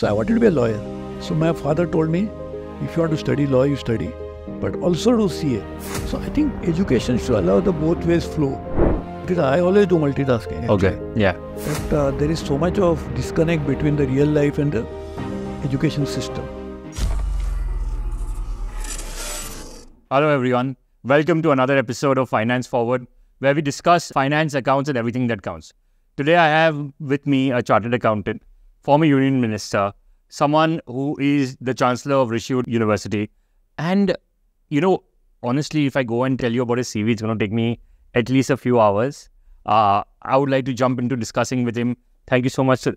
So I wanted to be a lawyer. So my father told me, if you want to study law, you study, but also do CA. So I think education should allow the both ways flow. Because I always do multitasking. Actually. Okay. Yeah. But uh, there is so much of disconnect between the real life and the education system. Hello, everyone. Welcome to another episode of Finance Forward, where we discuss finance, accounts, and everything that counts. Today, I have with me a chartered accountant former union minister, someone who is the chancellor of Rishiwood University. And, you know, honestly, if I go and tell you about his CV, it's going to take me at least a few hours. Uh, I would like to jump into discussing with him. Thank you so much, Mr.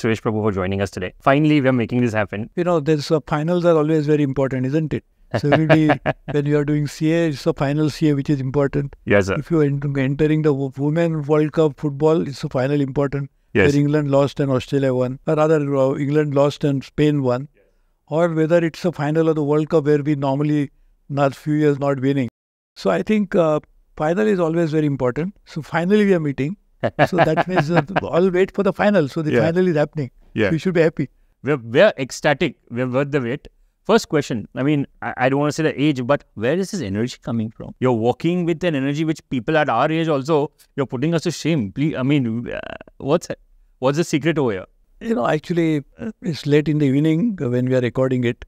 Suresh Prabhu, for joining us today. Finally, we are making this happen. You know, there's, uh, finals are always very important, isn't it? So when you are doing CA, it's the final CA which is important. Yes, sir. If you are entering the Women World Cup football, it's the final important yes. where England lost and Australia won, or rather uh, England lost and Spain won, yes. or whether it's a final of the World Cup where we normally not few years not winning. So I think uh, final is always very important. So finally we are meeting. so that means uh, all wait for the final. So the yeah. final is happening. Yeah. We should be happy. We're, we're ecstatic. We're worth the wait. First question. I mean, I, I don't want to say the age, but where is this energy coming from? You're walking with an energy which people at our age also, you're putting us to shame. Please, I mean, uh, what's it? What's the secret over here? You know, actually, it's late in the evening when we are recording it,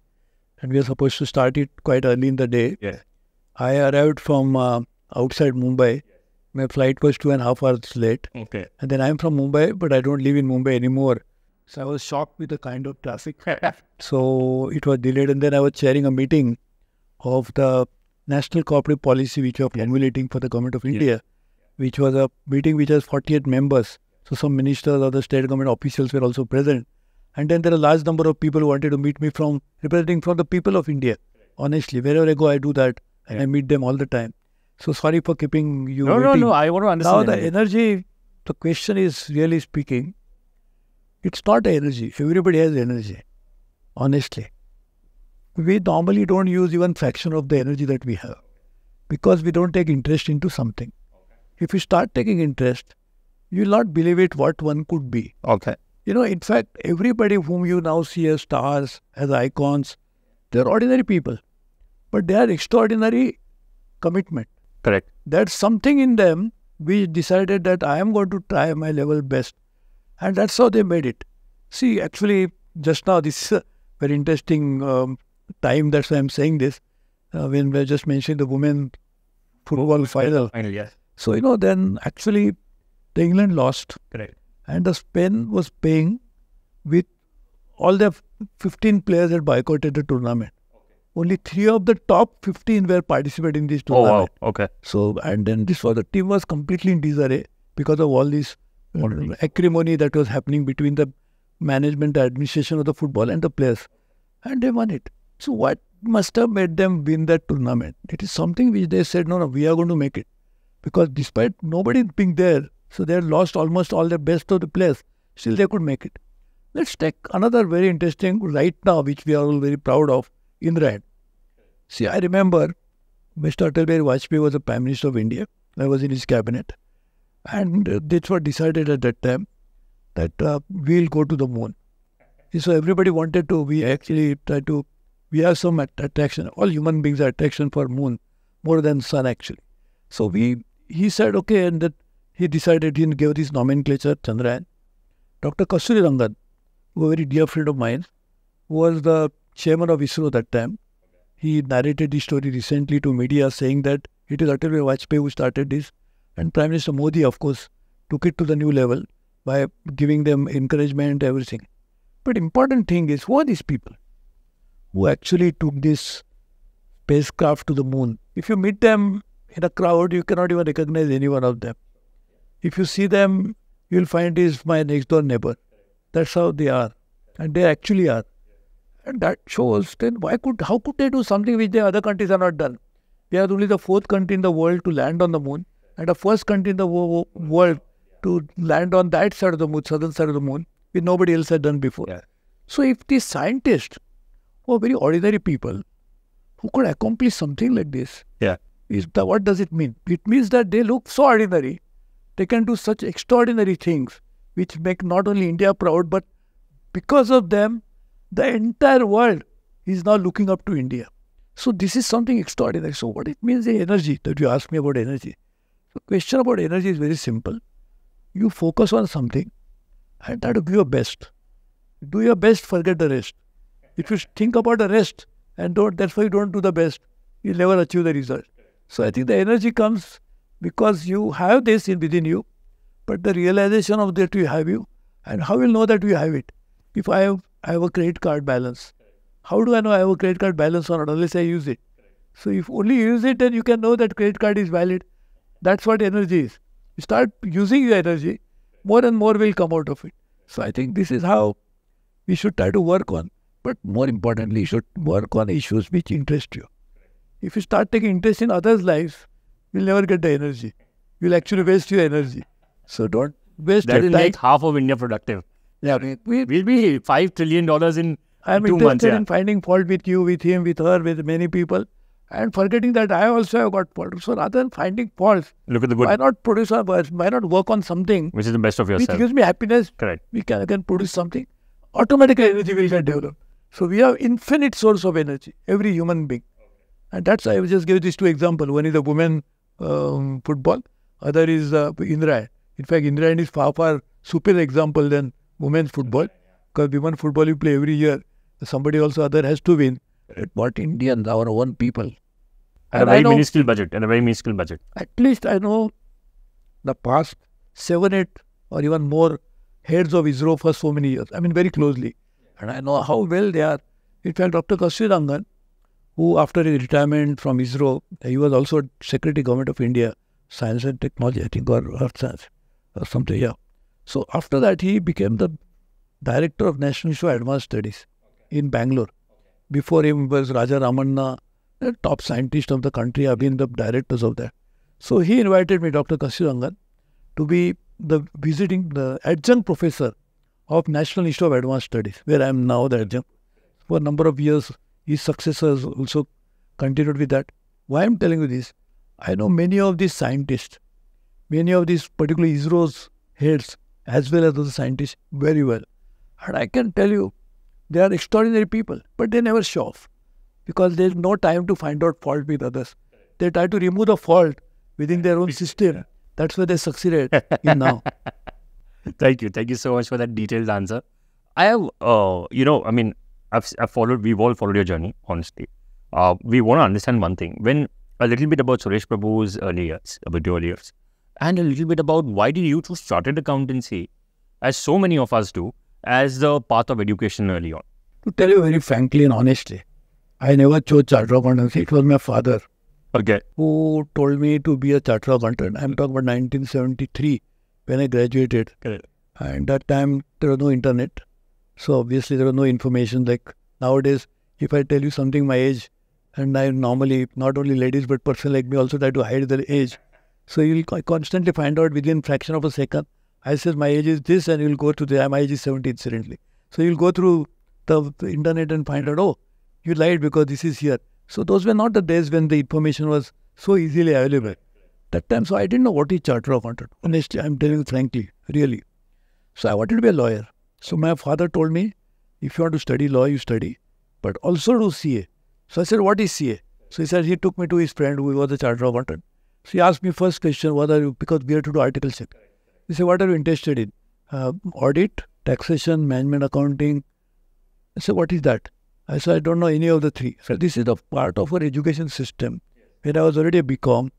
and we are supposed to start it quite early in the day. Yeah, I arrived from uh, outside Mumbai. My flight was two and a half hours late. Okay. And then I'm from Mumbai, but I don't live in Mumbai anymore. So I was shocked with the kind of traffic. so it was delayed, and then I was chairing a meeting of the National Corporate Policy, which we are formulating for the Government of India, yeah. which was a meeting which has 48 members so some ministers, other state government officials were also present. And then there are a large number of people who wanted to meet me from representing from the people of India. Honestly, wherever I go, I do that and yeah. I meet them all the time. So sorry for keeping you. No, waiting. no, no. I want to understand. Now the energy, the question is really speaking. It's not energy. Everybody has energy. Honestly, we normally don't use even fraction of the energy that we have because we don't take interest into something. If you start taking interest, you'll not believe it what one could be. Okay. You know, in fact, everybody whom you now see as stars, as icons, they're ordinary people, but they are extraordinary commitment. Correct. There's something in them which decided that I am going to try my level best, and that's how they made it. See, actually, just now this is a very interesting um, time. That's why I'm saying this. Uh, when we just mentioned the women football final. Final, yes. So you know, then actually the England lost. Correct. And the Spain was paying with all their 15 players had boycotted the tournament. Okay. Only three of the top 15 were participating in this tournament. Oh, wow. Okay. So, and then this was the team was completely in disarray because of all this uh, acrimony that was happening between the management, the administration of the football and the players. And they won it. So, what must have made them win that tournament? It is something which they said, no, no, we are going to make it. Because despite nobody being there, so they had lost almost all the best of the players. Still, they could make it. Let's take another very interesting right now, which we are all very proud of, Indrad. See, I remember Mr. Atal Bihari Vajpayee was the Prime Minister of India. I was in his cabinet. And uh, that's what decided at that time that uh, we'll go to the moon. So everybody wanted to, we actually tried to, we have some attraction. All human beings are attraction for moon more than sun actually. So we, he said, okay, and that he decided he give this nomenclature Chandrayaan. Dr. Kasturi Rangan, who a very dear friend of mine, was the chairman of ISRO that time. He narrated this story recently to media saying that it is Atal Vajpayee who started this. And Prime Minister Modi, of course, took it to the new level by giving them encouragement, everything. But important thing is, who are these people who actually took this spacecraft to the moon? If you meet them in a crowd, you cannot even recognize any one of them. If you see them, you'll find is my next door neighbor. That's how they are. And they actually are. And that shows then why could how could they do something which the other countries are not done? We are only the fourth country in the world to land on the moon, and the first country in the world to land on that side of the moon, southern side of the moon, which nobody else had done before. Yeah. So if these scientists, who are very ordinary people, who could accomplish something like this, yeah, is the, what does it mean? It means that they look so ordinary they can do such extraordinary things which make not only India proud, but because of them, the entire world is now looking up to India. So this is something extraordinary. So what it means the energy that you asked me about energy. The question about energy is very simple. You focus on something and try to do your best. Do your best, forget the rest. If you think about the rest and don't, that's why you don't do the best, you'll never achieve the result. So I think the energy comes because you have this in within you, but the realization of that you have you, and how will know that you have it? If I have, I have a credit card balance, how do I know I have a credit card balance or not unless I use it? So if only use it, then you can know that credit card is valid. That's what energy is. You start using your energy, more and more will come out of it. So I think this is how we should try to work on. But more importantly, you should work on issues which interest you. If you start taking interest in others' lives, You'll never get the energy. You'll actually waste your energy. So don't waste that will time. make half of India productive. Yeah, we, will be five trillion dollars in I'm two interested months, yeah. in finding fault with you, with him, with her, with many people, and forgetting that I also have got fault. So rather than finding faults, look at the good. Why not produce our best? Why not work on something which is the best of yourself? Which gives me happiness. Correct. We can, again produce something. Automatically, energy will get developed. So we have infinite source of energy. Every human being. And that's why I will just give these two examples. One is a woman um, football. Other is uh, Indra. In fact, Indra is far, far superior example than women's football because women football you play every year. Somebody also other has to win. But Indians, our own people. At a very know, minuscule budget. And a very minuscule budget. At least I know the past seven, eight or even more heads of ISRO for so many years. I mean, very closely. And I know how well they are. In fact, Dr. Kashirangan, who after his retirement from ISRO, he was also Secretary Government of India, Science and Technology, I think, or Earth Science, or something, yeah. So after that, he became the Director of National Institute of Advanced Studies in Bangalore. Before him was Raja Ramanna, the top scientist of the country, i have been the directors of that. So he invited me, Dr. Kasirangan, to be the visiting the adjunct professor of National Institute of Advanced Studies, where I am now the adjunct. For a number of years, his successors also continued with that. Why I'm telling you this? I know many of these scientists, many of these particularly ISRO's heads, as well as other scientists, very well. And I can tell you, they are extraordinary people, but they never show off because there's no time to find out fault with others. They try to remove the fault within their own system. That's where they succeeded in now. Thank you. Thank you so much for that detailed answer. I have, uh, you know, I mean, I've, I've followed, we've all followed your journey, honestly. Uh, we want to understand one thing. When a little bit about Suresh Prabhu's early years, uh, about your years, and a little bit about why did you choose chartered accountancy, as so many of us do, as the path of education early on? To tell you very frankly and honestly, I never chose chartered accountancy. It was my father. Okay. Who told me to be a chartered accountant. I'm talking about 1973 when I graduated. Correct. And that time, there was no internet. So obviously there was no information. Like nowadays, if I tell you something my age, and I normally not only ladies but person like me also try to hide their age. So you'll constantly find out within fraction of a second. I says my age is this, and you'll go to the my age is seventy incidentally. So you'll go through the, the internet and find out oh you lied because this is here. So those were not the days when the information was so easily available. That time, so I didn't know what is charter of accountant. Honestly, I'm telling you frankly, really. So I wanted to be a lawyer. So my father told me, if you want to study law, you study, but also do CA. So I said, what is CA? So he said, he took me to his friend who was a chartered accountant. So he asked me first question, what are you, because we are to do article check. He said, what are you interested in? Uh, audit, taxation, management accounting. I said, what is that? I said, I don't know any of the three. So this is a part of our education system. When I was already a BCom,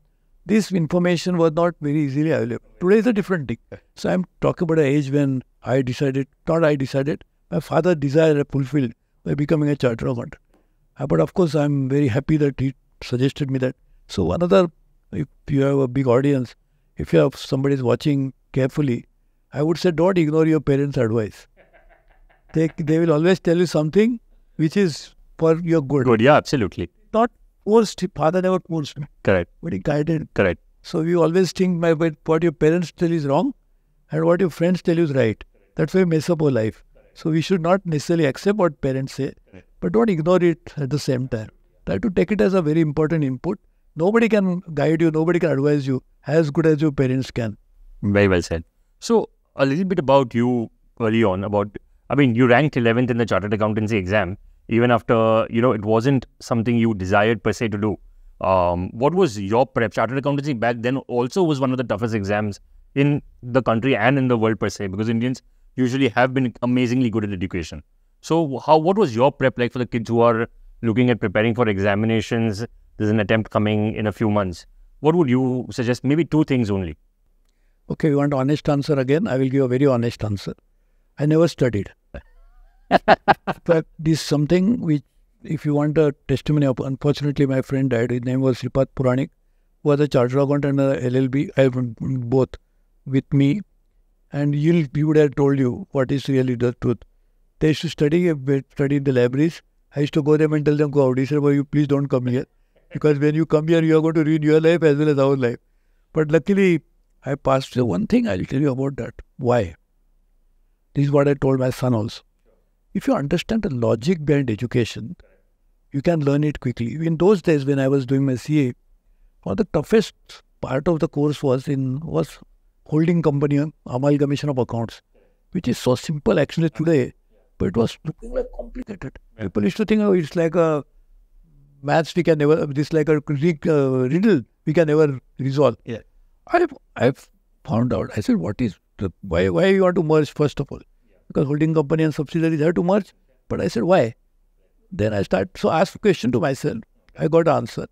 this information was not very easily available. Today is a different thing. So I'm talking about an age when I decided, not I decided, my father desired fulfilled by becoming a chartered accountant. Uh, but of course, I'm very happy that he suggested me that. So another, if you have a big audience, if you have somebody is watching carefully, I would say don't ignore your parents' advice. They, they will always tell you something which is for your good. Good, yeah, absolutely. Not forced. Father never forced me. Correct. But he guided. Correct. So we always think my what your parents tell is wrong, and what your friends tell you is right. That's why we mess up our life. So we should not necessarily accept what parents say, but don't ignore it at the same time. Try to take it as a very important input. Nobody can guide you, nobody can advise you as good as your parents can. Very well said. So a little bit about you early on about I mean you ranked 11th in the chartered accountancy exam even after you know it wasn't something you desired per se to do. Um, what was your prep? Chartered accountancy back then also was one of the toughest exams in the country and in the world per se because Indians usually have been amazingly good at education. So how what was your prep like for the kids who are looking at preparing for examinations? There's an attempt coming in a few months. What would you suggest? Maybe two things only. Okay, you want honest answer again? I will give a very honest answer. I never studied but this something which, if you want a testimony of, unfortunately, my friend died. His name was Sripath Puranik, who was a chartered accountant and an LLB, I have both with me. And he will would have told you what is really the truth. They used to study, uh, study in the libraries. I used to go there and tell them, go out. He said, well, you please don't come here. Because when you come here, you are going to ruin your life as well as our life. But luckily, I passed the one thing I'll tell you about that. Why? This is what I told my son also if you understand the logic behind education, you can learn it quickly. In those days, when I was doing my CA, one of the toughest part of the course was in was holding company amalgamation of accounts, which is so simple actually today, but it was looking like complicated. People used to think, oh, it's like a maths we can never, this like a uh, riddle we can never resolve. Yeah. I've, I've found out. I said, what is the, why why you want to merge first of all? because holding company and subsidiaries are too much. But I said, why? Then I start so I asked a question to myself. I got answer.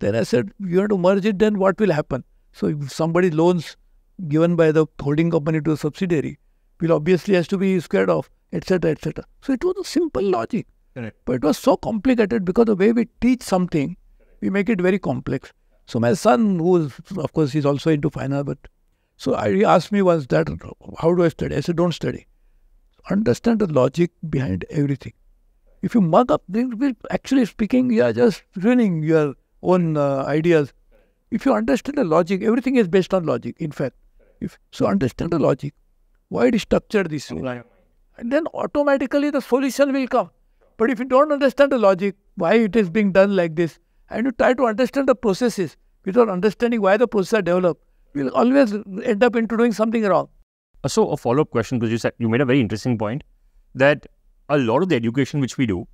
Then I said, you have to merge it, then what will happen? So if somebody loans given by the holding company to a subsidiary will obviously has to be squared off, etc. etc. So it was a simple logic. Correct. But it was so complicated because the way we teach something, we make it very complex. So my son, who is, of course, he's also into finance, but so I, he asked me once that, how do I study? I said, don't study understand the logic behind everything. If you mug up, actually speaking, you are just ruining your own uh, ideas. If you understand the logic, everything is based on logic, in fact. If, so understand the logic. Why it is structured this way? And then automatically the solution will come. But if you don't understand the logic, why it is being done like this, and you try to understand the processes without understanding why the processes are developed, you'll always end up into doing something wrong. Uh, so a follow-up question because you said you made a very interesting point that a lot of the education which we do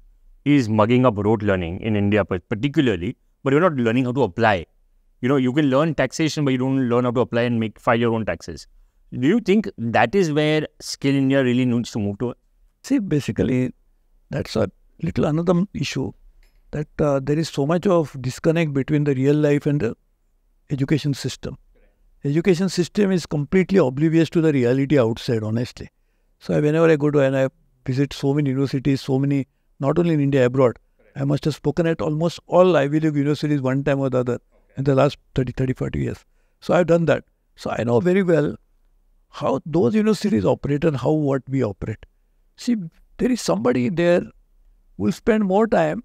is mugging up rote learning in India particularly, but you're not learning how to apply. You know, you can learn taxation, but you don't learn how to apply and make file your own taxes. Do you think that is where Skill India really needs to move to? See, basically, that's a little another issue that uh, there is so much of disconnect between the real life and the education system. Education system is completely oblivious to the reality outside, honestly. So whenever I go to and I visit so many universities, so many, not only in India, abroad, I must have spoken at almost all Ivy League universities one time or the other in the last 30, 30, 40 years. So I've done that. So I know very well how those universities operate and how what we operate. See, there is somebody there who will spend more time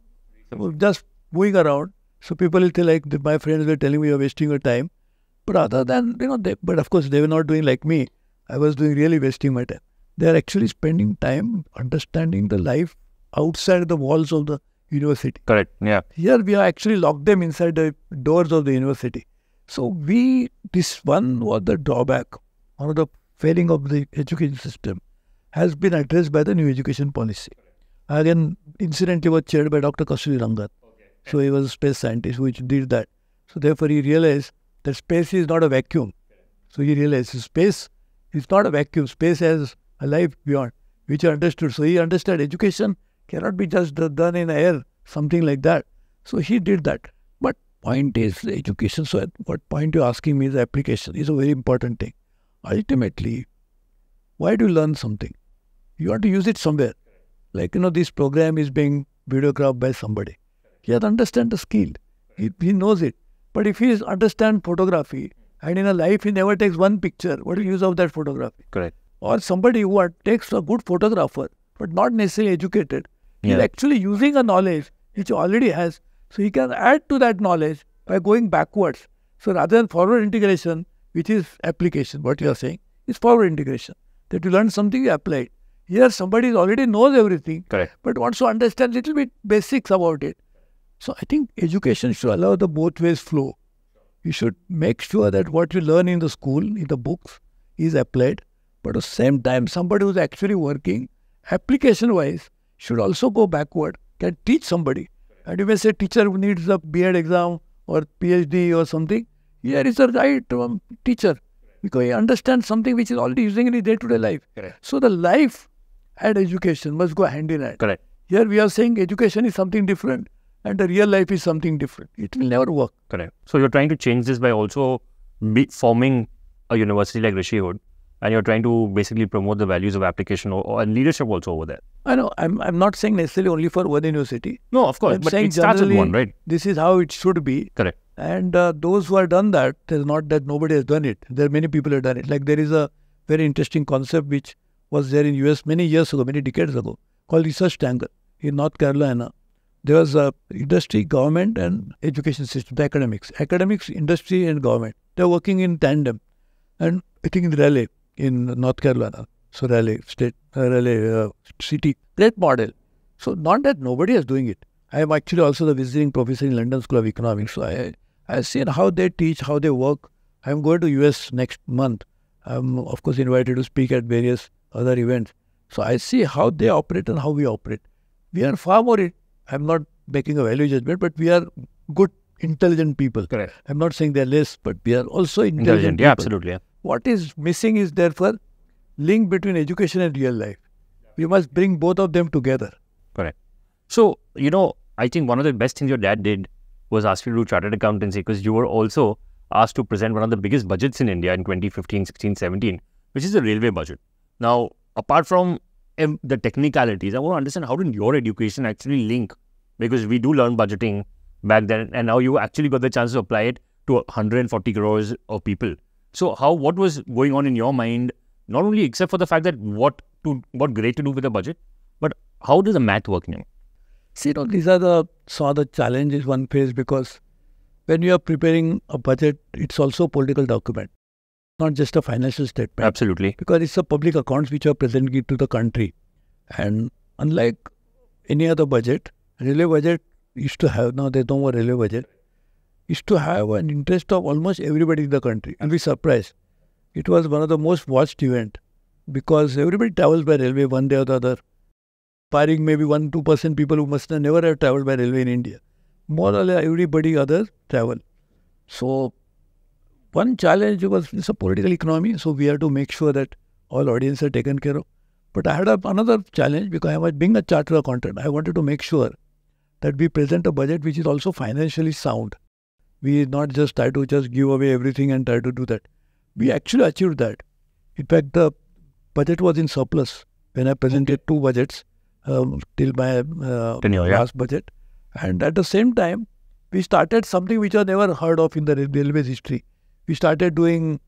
just moving around. So people will tell like, my friends were telling me you're wasting your time. But other than, you know, they, but of course, they were not doing like me. I was doing really wasting my time. They are actually spending time understanding the life outside the walls of the university. Correct. Yeah. Here we are actually locked them inside the doors of the university. So we, this one was the drawback, one of the failing of the education system, has been addressed by the new education policy. Again, incidentally, was chaired by Dr. Kasturi Rangat. Okay. So he was a space scientist which did that. So therefore, he realized that space is not a vacuum. So he realizes space is not a vacuum. Space has a life beyond, which he understood. So he understood education cannot be just done in air, something like that. So he did that. But point is education. So what point you're asking me is application is a very important thing. Ultimately, why do you learn something? You want to use it somewhere. Like, you know, this program is being videographed by somebody. He has understand the skill. He, he knows it. But if he understands photography and in a life he never takes one picture, what is use of that photography? Correct. Or somebody who are, takes a good photographer but not necessarily educated, yeah. he's actually using a knowledge which he already has. So he can add to that knowledge by going backwards. So rather than forward integration, which is application, what you are saying, is forward integration. That you learn something, you apply it. Here somebody already knows everything, Correct. but wants to understand little bit basics about it. So I think education should allow the both ways flow. You should make sure that what you learn in the school, in the books, is applied. But at the same time, somebody who's actually working, application-wise, should also go backward, can teach somebody. And you may say teacher needs a B.Ed exam or PhD or something. Here is a right um, teacher because he understands something which is already using in his day-to-day life. Correct. So the life and education must go hand in hand. Correct. Here we are saying education is something different and the real life is something different. It will never work. Correct. So you're trying to change this by also forming a university like Rishi Hood, and you're trying to basically promote the values of application or, or leadership also over there. I know. I'm, I'm not saying necessarily only for one university. No, of course. I'm but it starts with one, right? This is how it should be. Correct. And uh, those who have done that, it's not that nobody has done it. There are many people who have done it. Like there is a very interesting concept which was there in US many years ago, many decades ago, called research tangle in North Carolina there was a industry, government, and education system, the academics. Academics, industry, and government. They're working in tandem. And I think in Raleigh, in North Carolina, so Raleigh state, uh, Raleigh uh, city, great model. So not that nobody is doing it. I am actually also the visiting professor in London School of Economics. So I, have seen how they teach, how they work. I'm going to US next month. I'm of course invited to speak at various other events. So I see how they operate and how we operate. We are far more I'm not making a value judgment, but we are good, intelligent people. Correct. I'm not saying they're less, but we are also intelligent. intelligent yeah, absolutely. Yeah. What is missing is therefore link between education and real life. We must bring both of them together. Correct. So, you know, I think one of the best things your dad did was ask you to do chartered accountancy because you were also asked to present one of the biggest budgets in India in 2015, 16, 17, which is the railway budget. Now, apart from the technicalities. I want to understand how did your education actually link? Because we do learn budgeting back then, and now you actually got the chance to apply it to 140 crores of people. So, how what was going on in your mind? Not only except for the fact that what to what great to do with a budget, but how does the math work now? See, you know, these are the some of the challenges one faces because when you are preparing a budget, it's also a political document not just a financial statement. Absolutely. Because it's a public accounts which are presented to the country. And unlike any other budget, railway budget used to have, now they don't have railway budget, used to have an interest of almost everybody in the country. And we surprised. It was one of the most watched event because everybody travels by railway one day or the other. Barring maybe 1-2% people who must have never have traveled by railway in India. More or less everybody others travel. So one challenge was it's a political economy, so we have to make sure that all audience are taken care of. But I had a, another challenge because I was being a chartered accountant. I wanted to make sure that we present a budget which is also financially sound. We not just try to just give away everything and try to do that. We actually achieved that. In fact, the budget was in surplus when I presented okay. two budgets um, till my uh, Tenure, yeah. last budget. And at the same time, we started something which I never heard of in the railway's history we started doing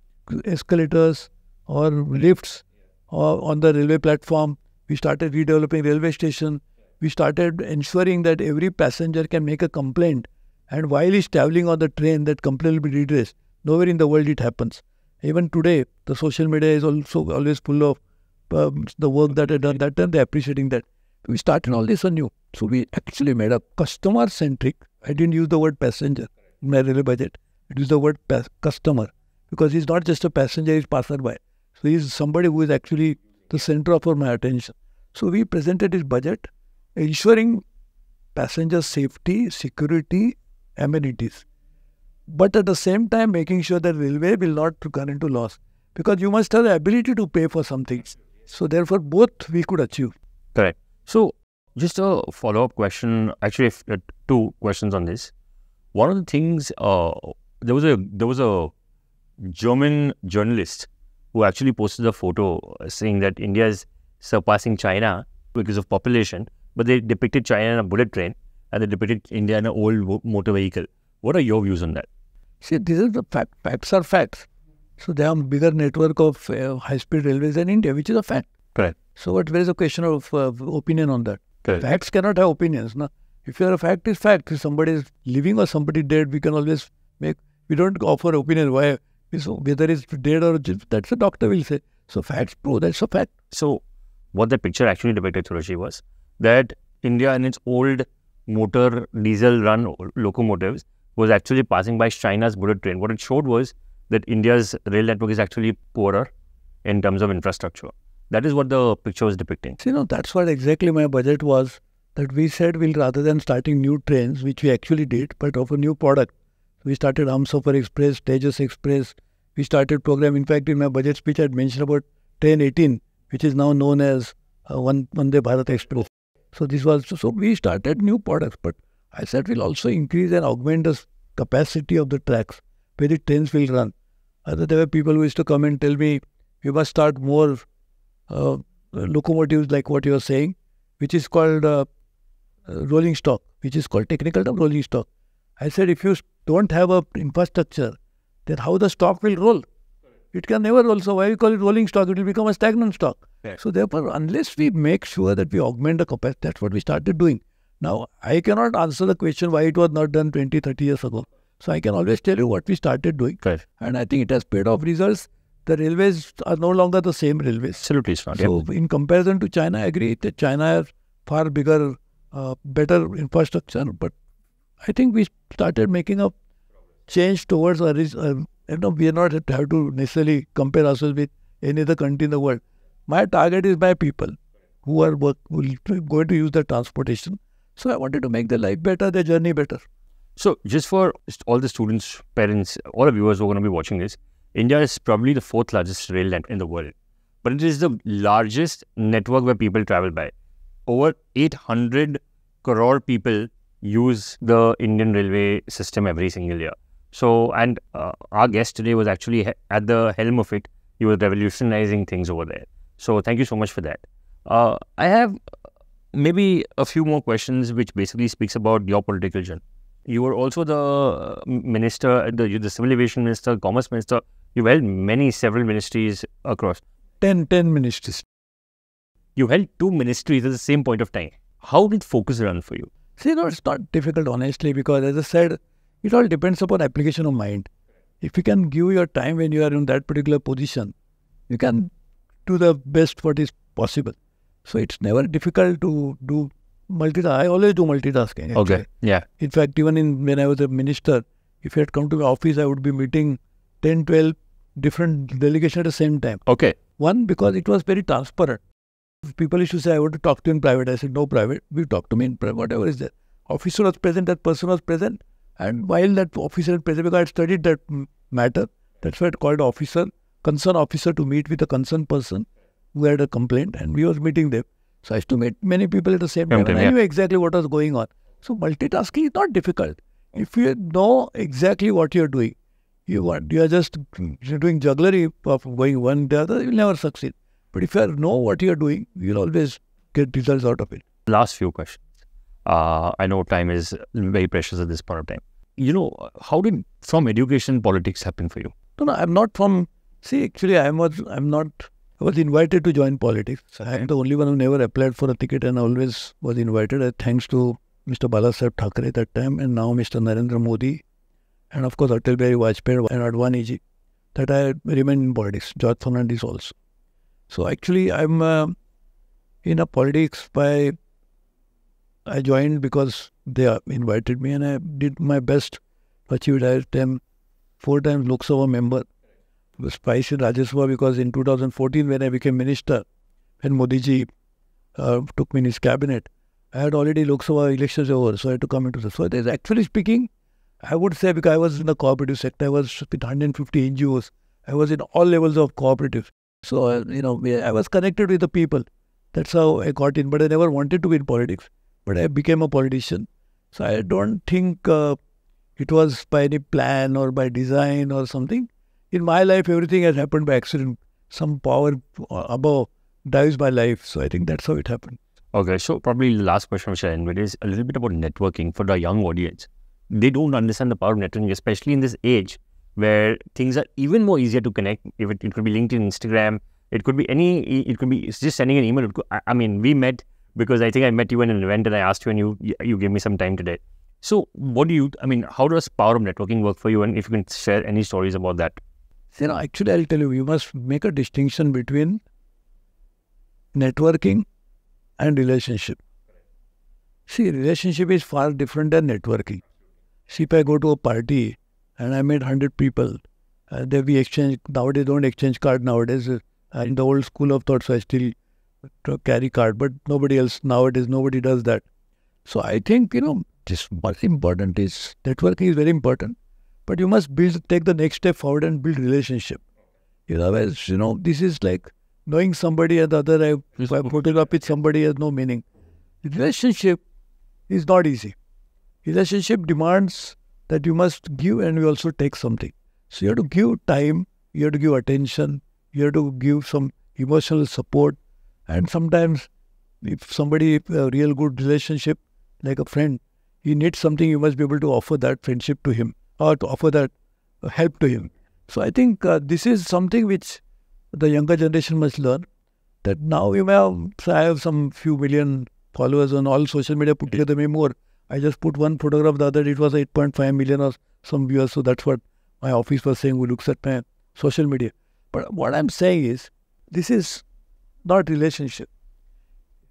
escalators or lifts or uh, on the railway platform. We started redeveloping railway station. We started ensuring that every passenger can make a complaint. And while he's traveling on the train, that complaint will be redressed. Nowhere in the world it happens. Even today, the social media is also always full of um, the work that I done that time. They're appreciating that. We started all this anew. So we actually made a customer-centric, I didn't use the word passenger in my railway budget use the word customer because he's not just a passenger, he's passerby. So he's somebody who is actually the center of my attention. So we presented his budget, ensuring passenger safety, security, amenities, but at the same time making sure that railway will not run into loss because you must have the ability to pay for some things. So therefore, both we could achieve. Correct. So just a follow-up question, actually uh, two questions on this. One of the things uh, there was a there was a German journalist who actually posted a photo uh, saying that India is surpassing China because of population, but they depicted China in a bullet train and they depicted India in an old motor vehicle. What are your views on that? See, these are the fact. Facts are facts. So there are bigger network of uh, high-speed railways than India, which is a fact. Correct. So what where is the question of uh, opinion on that? Correct. Facts cannot have opinions, na? If you are a fact, is fact. If somebody is living or somebody dead, we can always make we don't offer opinion why whether it's dead or that's a doctor will say. So facts prove that's a fact. So what the picture actually depicted, Sureshi, was that India in its old motor diesel run locomotives was actually passing by China's bullet train. What it showed was that India's rail network is actually poorer in terms of infrastructure. That is what the picture was depicting. So, you know, that's what exactly my budget was. That we said we'll rather than starting new trains, which we actually did, but of a new product, we started Amsofar Express, Tejas Express. We started program. In fact, in my budget speech, I had mentioned about Train 18, which is now known as uh, One Vande Bharat Express. So this was so we started new products, but I said we'll also increase and augment the capacity of the tracks where the trains will run. Other there were people who used to come and tell me we must start more uh, locomotives like what you are saying, which is called uh, uh, rolling stock, which is called technical term rolling stock. I said if you don't have a infrastructure, then how the stock will roll? It can never roll. So why we call it rolling stock? It will become a stagnant stock. So therefore, unless we make sure that we augment the capacity, that's what we started doing. Now, I cannot answer the question why it was not done 20, 30 years ago. So I can always tell you what we started doing. Right. And I think it has paid off results. The railways are no longer the same railways. Absolutely. not. So in comparison to China, I agree that China has far bigger, uh, better infrastructure. But I think we started making a change towards our, uh, um, you know, we are not have to necessarily compare ourselves with any other country in the world. My target is my people who are work, who are going to use the transportation. So I wanted to make their life better, their journey better. So just for all the students, parents, all the viewers who are going to be watching this, India is probably the fourth largest rail land in the world, but it is the largest network where people travel by. Over 800 crore people use the Indian railway system every single year. So, and uh, our guest today was actually at the helm of it. He was revolutionizing things over there. So, thank you so much for that. Uh, I have maybe a few more questions, which basically speaks about your political journey. You were also the uh, minister, the, the civil aviation minister, commerce minister. You held many several ministries across. 10, 10 ministries. You held two ministries at the same point of time. How did focus run for you? See, no, it's not difficult, honestly, because as I said, it all depends upon application of mind. If you can give your time when you are in that particular position, you can do the best what is possible. So it's never difficult to do multitasking. I always do multitasking. Actually. Okay. Yeah. In fact, even in when I was a minister, if you had come to my office, I would be meeting 10, 12 different delegations at the same time. Okay. One, because it was very transparent people used to say, I want to talk to you in private. I said, no private. You talk to me in private, whatever is there. Officer was present, that person was present. And while that officer was present, because I studied that matter, that's why I called officer, concerned officer to meet with a concerned person who had a complaint and we was meeting them. So I used to meet many people at the same time. Yeah. I knew exactly what was going on. So multitasking is not difficult. If you know exactly what you're doing, you are, you are just hmm. doing jugglery of going one to the other, you'll never succeed. But if you know what you're doing, you'll always get results out of it. Last few questions. Uh, I know time is very precious at this point of time. You know, how did from education politics happen for you? No, no, I'm not from. See, actually, I was I'm not. I was invited to join politics. Okay. I'm the only one who never applied for a ticket and always was invited. Uh, thanks to Mr. Balasaheb Thackeray that time, and now Mr. Narendra Modi, and of course Atal Bihari Vajpayee and Advani ji, that I remain in politics. George Fernandes also. So actually, I'm uh, in a politics by. I joined because they uh, invited me, and I did my best. Achieved I am four times Lok Sabha member. Was spice in Rajya Sabha because in 2014 when I became minister, and Modi ji uh, took me in his cabinet, I had already Lok Sabha elections over, so I had to come into the. So there's actually speaking, I would say because I was in the cooperative sector, I was with 150 NGOs, I was in all levels of cooperatives. So, uh, you know, I was connected with the people. That's how I got in. But I never wanted to be in politics. But I became a politician. So I don't think uh, it was by any plan or by design or something. In my life, everything has happened by accident. Some power uh, above drives my life. So I think that's how it happened. Okay, so probably the last question which I with is a little bit about networking for the young audience. They don't understand the power of networking, especially in this age where things are even more easier to connect. If it, it could be LinkedIn, Instagram, it could be any, it could be just sending an email. Could, I, I, mean, we met because I think I met you in an event and I asked you and you, you gave me some time today. So what do you, I mean, how does power of networking work for you? And if you can share any stories about that. You know, actually, I'll tell you, you must make a distinction between networking and relationship. See, relationship is far different than networking. See, if I go to a party and I met 100 people. Uh, they we exchange nowadays don't exchange card nowadays. Uh, in the old school of thought, so I still carry card, but nobody else nowadays nobody does that. So I think you know just most important is networking is very important, but you must build take the next step forward and build relationship. You know, as you know, this is like knowing somebody and the other. I, if I put it up with somebody has no meaning. relationship is not easy. Relationship demands that you must give and you also take something. So you have to give time, you have to give attention, you have to give some emotional support. And sometimes, if somebody, a real good relationship, like a friend, he needs something, you must be able to offer that friendship to him or to offer that uh, help to him. So I think uh, this is something which the younger generation must learn that now you may have, I have some few million followers on all social media put together, maybe more. I just put one photograph, the other it was 8.5 million or some viewers. So that's what my office was saying, who looks at my social media. But what I'm saying is, this is not relationship.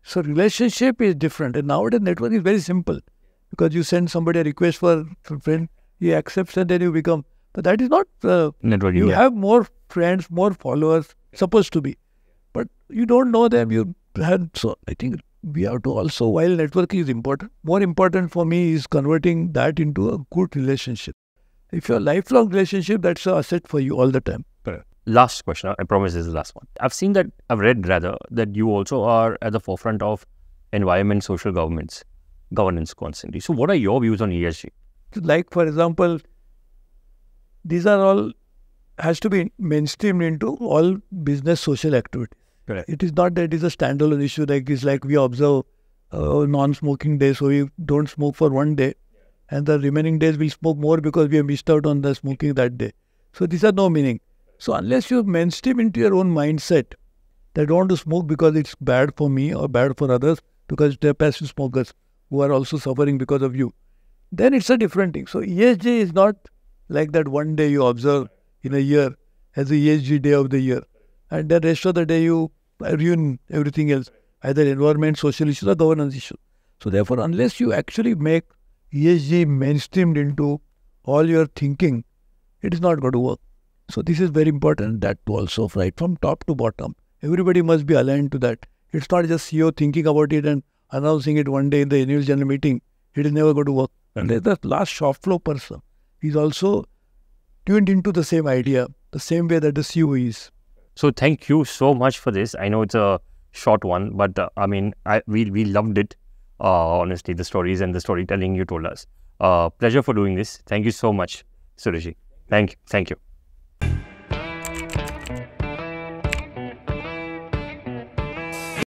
So relationship is different. And nowadays network is very simple because you send somebody a request for a friend, he accepts and then you become. But that is not uh, network. You yeah. have more friends, more followers, supposed to be. But you don't know them. You had so I think we have to also, while networking is important, more important for me is converting that into a good relationship. If you're a lifelong relationship, that's an asset for you all the time. Last question, I promise this is the last one. I've seen that, I've read rather, that you also are at the forefront of environment, social governments, governance constantly. So, what are your views on ESG? Like, for example, these are all has to be mainstreamed into all business social activities. Correct. It is not that it's a standalone issue. Like it's like we observe uh, non-smoking day, so we don't smoke for one day, and the remaining days we smoke more because we have missed out on the smoking that day. So these are no meaning. So unless you mainstream into your own mindset that I don't want to smoke because it's bad for me or bad for others, because they're passive smokers who are also suffering because of you, then it's a different thing. So ESG is not like that one day you observe in a year as a ESG day of the year and the rest of the day you ruin everything else, either environment, social issues, or governance issues. So therefore, unless you actually make ESG mainstreamed into all your thinking, it is not going to work. So this is very important that also right from top to bottom, everybody must be aligned to that. It's not just CEO thinking about it and announcing it one day in the annual general meeting. It is never going to work. And the last shop floor person is also tuned into the same idea, the same way that the CEO is. So thank you so much for this. I know it's a short one, but uh, I mean, I, we we loved it. Uh, honestly, the stories and the storytelling you told us. Uh, pleasure for doing this. Thank you so much, Surajji. Thank you. Thank you.